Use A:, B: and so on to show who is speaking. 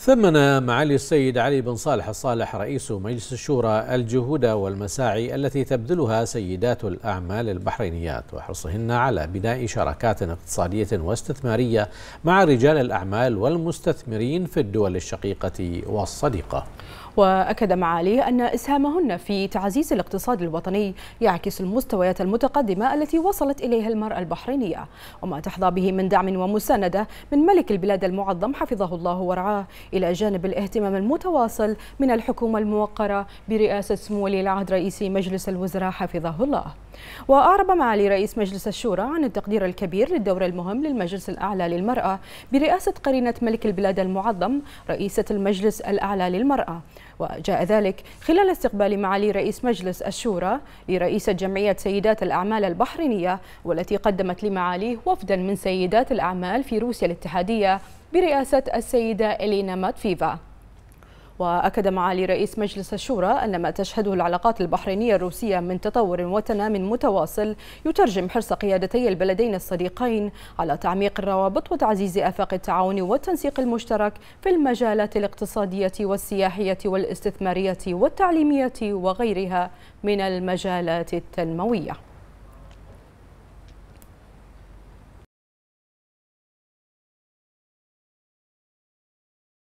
A: ثمن معالي السيد علي بن صالح الصالح رئيس مجلس الشورى الجهود والمساعي التي تبذلها سيدات الأعمال البحرينيات وحرصهن على بناء شراكات اقتصادية واستثمارية مع رجال الأعمال والمستثمرين في الدول الشقيقة والصديقة
B: وأكد معاليه أن إسهامهن في تعزيز الاقتصاد الوطني يعكس المستويات المتقدمة التي وصلت إليها المرأة البحرينية وما تحظى به من دعم ومساندة من ملك البلاد المعظم حفظه الله ورعاه إلى جانب الاهتمام المتواصل من الحكومة الموقرة برئاسة سمو ولي العهد رئيس مجلس الوزراء حفظه الله وأعرب معالي رئيس مجلس الشورى عن التقدير الكبير للدور المهم للمجلس الأعلى للمرأة برئاسة قرينة ملك البلاد المعظم رئيسة المجلس الأعلى للمرأة وجاء ذلك خلال استقبال معالي رئيس مجلس الشورى لرئيسة جمعية سيدات الأعمال البحرينية والتي قدمت لمعاليه وفدا من سيدات الأعمال في روسيا الاتحادية برئاسة السيدة إلينا ماتفيفا وأكد معالي رئيس مجلس الشورى أن ما تشهده العلاقات البحرينية الروسية من تطور وتنام متواصل يترجم حرص قيادتي البلدين الصديقين على تعميق الروابط وتعزيز آفاق التعاون والتنسيق المشترك في المجالات الاقتصادية والسياحية والاستثمارية والتعليمية وغيرها من المجالات التنموية